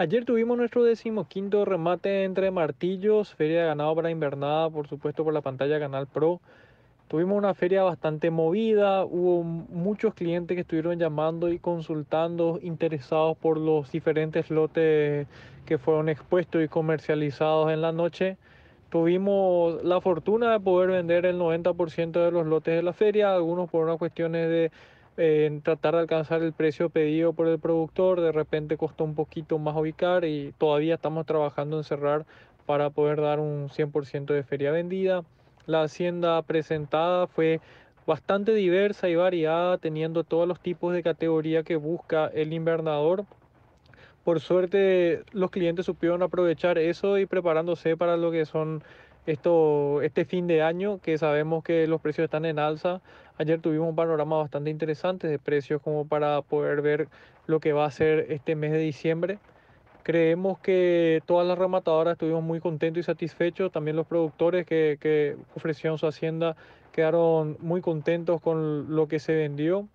Ayer tuvimos nuestro decimoquinto remate entre martillos, feria de ganado para invernada, por supuesto por la pantalla Canal Pro. Tuvimos una feria bastante movida, hubo muchos clientes que estuvieron llamando y consultando, interesados por los diferentes lotes que fueron expuestos y comercializados en la noche. Tuvimos la fortuna de poder vender el 90% de los lotes de la feria, algunos por unas cuestiones de en tratar de alcanzar el precio pedido por el productor, de repente costó un poquito más ubicar y todavía estamos trabajando en cerrar para poder dar un 100% de feria vendida. La hacienda presentada fue bastante diversa y variada, teniendo todos los tipos de categoría que busca el invernador. Por suerte los clientes supieron aprovechar eso y preparándose para lo que son esto, este fin de año, que sabemos que los precios están en alza. Ayer tuvimos un panorama bastante interesante de precios como para poder ver lo que va a ser este mes de diciembre. Creemos que todas las rematadoras estuvimos muy contentos y satisfechos, también los productores que, que ofrecieron su hacienda quedaron muy contentos con lo que se vendió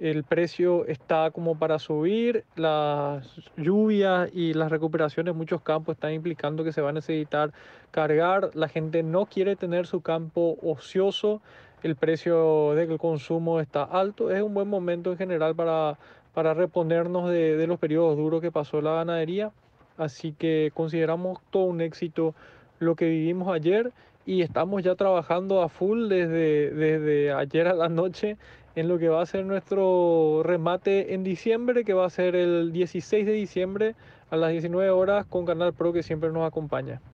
el precio está como para subir, las lluvias y las recuperaciones en muchos campos están implicando que se va a necesitar cargar, la gente no quiere tener su campo ocioso, el precio del consumo está alto, es un buen momento en general para, para reponernos de, de los periodos duros que pasó la ganadería, así que consideramos todo un éxito lo que vivimos ayer y estamos ya trabajando a full desde, desde ayer a la noche en lo que va a ser nuestro remate en diciembre, que va a ser el 16 de diciembre a las 19 horas con Canal Pro que siempre nos acompaña.